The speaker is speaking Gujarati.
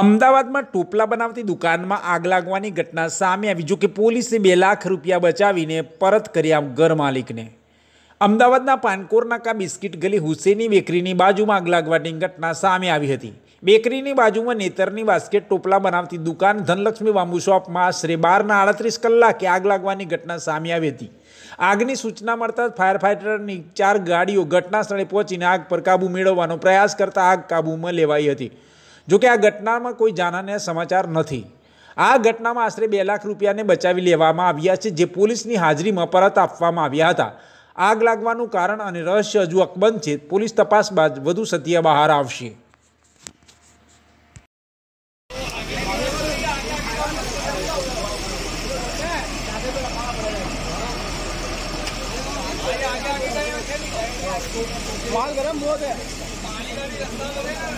અમદાવાદમાં ટોપલા બનાવતી દુકાનમાં આગ લાગવાની ઘટના સામે આવી જો કે પોલીસે બે લાખ રૂપિયા બચાવીને પરત કર્યા ઘર માલિકને અમદાવાદના પાનકોર નાકા બિસ્કિટ ગલી હુસેની બેકરીની બાજુમાં આગ લાગવાની ઘટના સામે આવી હતી બેકરીની બાજુમાં નેતરની બાસ્કેટ ટોપલા બનાવતી દુકાન ધનલક્ષ્મી બાંબુ શોપમાં આશરે બારના આડત્રીસ કલાકે આગ લાગવાની ઘટના સામે આવી હતી આગની સૂચના મળતા જ ફાયર ફાઇટરની ચાર ગાડીઓ ઘટના સ્થળે પહોંચીને આગ પર કાબૂ મેળવવાનો પ્રયાસ કરતા આગ કાબૂમાં લેવાઈ હતી જોકે આ ઘટનામાં કોઈ જાનહાનિના સમાચાર નથી આ ઘટનામાં આશરે બે લાખ રૂપિયાને બચાવી લેવામાં આવ્યા છે જે પોલીસની હાજરીમાં પરત આપવામાં આવ્યા હતા આગ લાગવાનું કારણ અને રહસ્ય હજુ અકબંધ છે પોલીસ તપાસ બાદ વધુ સત્ય બહાર આવશે माल गरम बहुत है पानी का भी